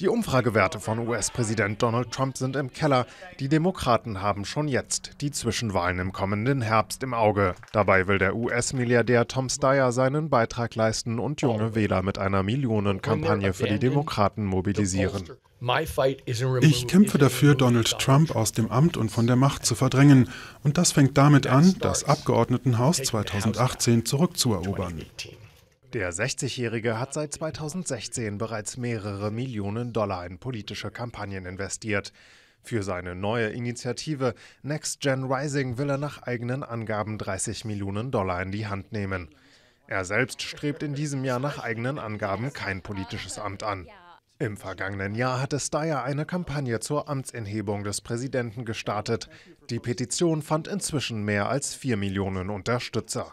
Die Umfragewerte von US-Präsident Donald Trump sind im Keller. Die Demokraten haben schon jetzt die Zwischenwahlen im kommenden Herbst im Auge. Dabei will der US-Milliardär Tom Steyer seinen Beitrag leisten und junge Wähler mit einer Millionenkampagne für die Demokraten mobilisieren. Ich kämpfe dafür, Donald Trump aus dem Amt und von der Macht zu verdrängen. Und das fängt damit an, das Abgeordnetenhaus 2018 zurückzuerobern. Der 60-Jährige hat seit 2016 bereits mehrere Millionen Dollar in politische Kampagnen investiert. Für seine neue Initiative Next Gen Rising will er nach eigenen Angaben 30 Millionen Dollar in die Hand nehmen. Er selbst strebt in diesem Jahr nach eigenen Angaben kein politisches Amt an. Im vergangenen Jahr hatte Steyer eine Kampagne zur Amtsinhebung des Präsidenten gestartet. Die Petition fand inzwischen mehr als 4 Millionen Unterstützer.